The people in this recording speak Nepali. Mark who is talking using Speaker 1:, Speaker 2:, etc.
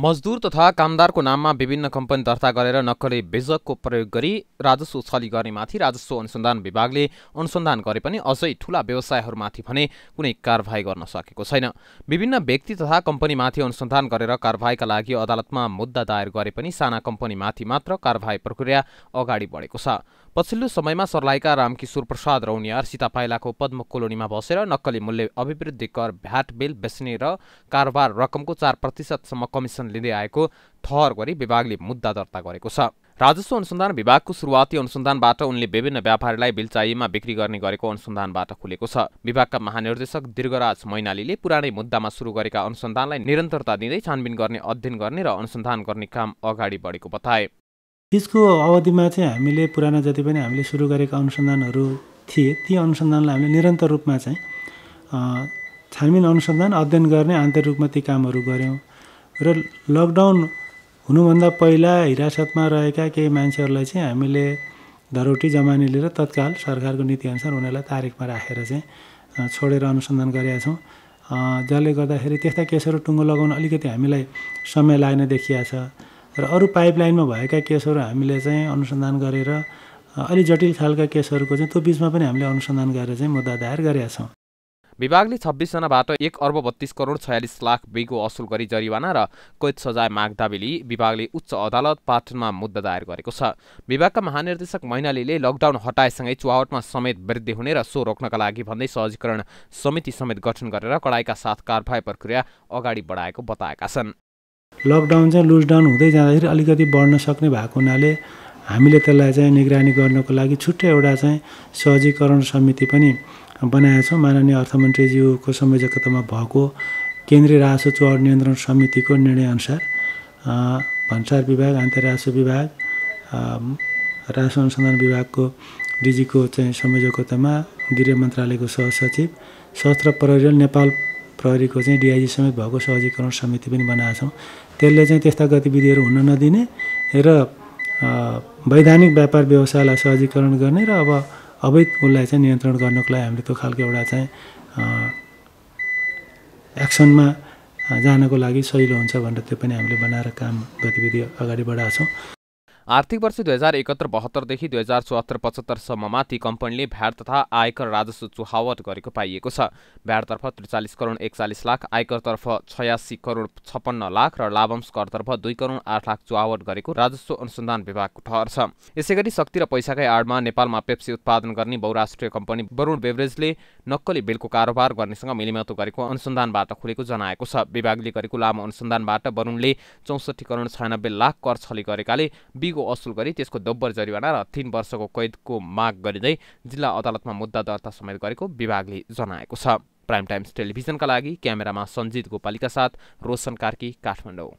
Speaker 1: मजदुर तथा कामदारको नाममा विभिन्न कम्पनी दर्ता गरेर नक्कली बेजकको प्रयोग गरी राजस्व छली गर्नेमाथि राजस्व अनुसन्धान विभागले अनुसन्धान गरे पनि अझै ठूला व्यवसायहरूमाथि भने कुनै कारवाही गर्न सकेको छैन विभिन्न व्यक्ति तथा कम्पनीमाथि अनुसन्धान गरेर कारवाहीका लागि अदालतमा मुद्दा दायर गरे पनि साना कम्पनीमाथि मात्र कारवाही प्रक्रिया अगाडि बढेको छ पछिल्लो समयमा सर्लाहीका रामकिशोर प्रसाद रौनियार सीतापाइलाको पद्म कोलोनीमा बसेर नक्कली मूल्य अभिवृद्धि कर भ्याट बिल बेच्ने र कारोबार रकमको चार प्रतिशतसम्म कमिसन अनुसन्धान लिँदै आएको ठहर गरी विभागले मुद्दा दर्ता गरेको छ राजस्व अनुसन्धान विभागको सुरुवाती अनुसन्धानबाट उनले विभिन्न व्यापारीलाई बिलचाइमा बिक्री गर्ने गरेको अनुसन्धानबाट खुलेको छ विभागका महानिर्देशक दीर्घराज मैनालीले पुरानै मुद्दामा सुरु गरेका अनुसन्धानलाई निरन्तरता दिँदै छानबिन गर्ने अध्ययन गर्ने र अनुसन्धान गर्ने काम अगाडि बढेको बताए
Speaker 2: यसको अवधिमा चाहिँ हामीले पुराना जति पनि हामीले सुरु गरेका अनुसन्धानहरू थिए ती अनुसन्धानलाई हामीले निरन्तर रूपमा चाहिँ छानबिन अनुसन्धान अध्ययन गर्ने आन्तरिक रूपमा ती कामहरू गऱ्यौँ र लकडाउन हुनुभन्दा पहिला हिरासतमा रहेका केही मान्छेहरूलाई चाहिँ हामीले धरोटी जमानी लिएर तत्काल सरकारको नीतिअनुसार उनीहरूलाई तारिकमा राखेर चाहिँ छोडेर अनुसन्धान गरेका छौँ जसले गर्दाखेरि त्यस्ता केसहरू टुङ्गो लगाउन अलिकति हामीलाई समय लाग्ने देखिया छ र अरू पाइपलाइनमा भएका केसहरू हामीले चाहिँ अनुसन्धान गरेर अलिक जटिल खालका केसहरूको चाहिँ त्यो बिचमा पनि हामीले अनुसन्धान गरेर चाहिँ मुद्दा दायर गरेका छौँ
Speaker 1: विभागले छब्बिसजनाबाट एक अर्ब बत्तीस करोड छयालिस लाख बेगो असुल गरी जरिवाना र कैद सजाय माग विभागले उच्च अदालत पाटनमा मुद्दा दायर गरेको छ विभागका महानिर्देशक मैनालीले लकडाउन हटाएसँगै चुहावटमा समेत वृद्धि हुने र सो रोक्नका लागि भन्दै सहजीकरण समिति समेत गठन गरेर कडाईका साथ कारवाही प्रक्रिया अगाडि बढाएको बताएका छन्
Speaker 2: लकडाउन चाहिँ लुजडाउन हुँदै जाँदाखेरि अलिकति बढ्न सक्ने भएको हुनाले हामीले त्यसलाई चाहिँ निगरानी गर्नको लागि छुट्टै एउटा चाहिँ सहजीकरण समिति पनि बनाएका छौँ माननीय अर्थमन्त्रीज्यूको संयोजकतामा भएको केन्द्रीय राजस्व चुहार नियन्त्रण समितिको निर्णयअनुसार भन्सार विभाग अन्तर्राष्ट्रिय विभाग राजस्व अनुसन्धान विभागको डिजीको चाहिँ संयोजकतामा गृह मन्त्रालयको सहसचिव सशस्त्र प्रहरी नेपाल प्रहरीको चाहिँ डिआइजी समेत भएको सहजीकरण समिति पनि बनाएको छौँ त्यसले चाहिँ त्यस्ता गतिविधिहरू हुन नदिने र वैधानिक व्यापार व्यवसायलाई सहजीकरण गर्ने र अब अवैध उसलाई चाहिँ नियन्त्रण गर्नको लागि हामीले त्यो खालको एउटा चाहिँ एक्सनमा जानको लागि सहिलो हुन्छ भनेर त्यो पनि हामीले बनाएर काम गतिविधि अगाडि बढाएको छौँ
Speaker 1: आर्थिक वर्ष दुई हजार एकहत्तर बहत्तरदेखि दुई हजार चौहत्तर पचहत्तरसम्ममा ती कम्पनीले भ्याट तथा आयकर राजस्व चुहावट गरेको पाइएको छ भ्याटतर्फ त्रिचालिस करोड एकचालिस लाख आयकरतर्फ छयासी करोड छप्पन्न लाख र लाभांश करतर्फ दुई करोड आठ लाख चुहावट गरेको राजस्व अनुसन्धान विभागको ठहर छ यसैगरी शक्ति र पैसाकै आडमा नेपालमा पेप्सी उत्पादन गर्ने बहुराष्ट्रिय कम्पनी वरुण बेभरेजले नक्कली बिलको कारोबार गर्नेसँग मिलिमतो गरेको अनुसन्धानबाट खुलेको जनाएको छ विभागले गरेको लामो अनुसन्धानबाट वरुणले चौसठी करोड छयानब्बे लाख कर छली गरेकाले बिग क्षतिको असुल गरी त्यसको दोब्बर जरिवाना र तीन वर्षको कैदको माग गरिँदै जिल्ला अदालतमा मुद्दा दर्ता समेत गरेको विभागले जनाएको छ प्राइम टाइम्स टेलिभिजनका लागि क्यामेरामा सञ्जित गोपालीका साथ रोशन कार्की काठमाडौँ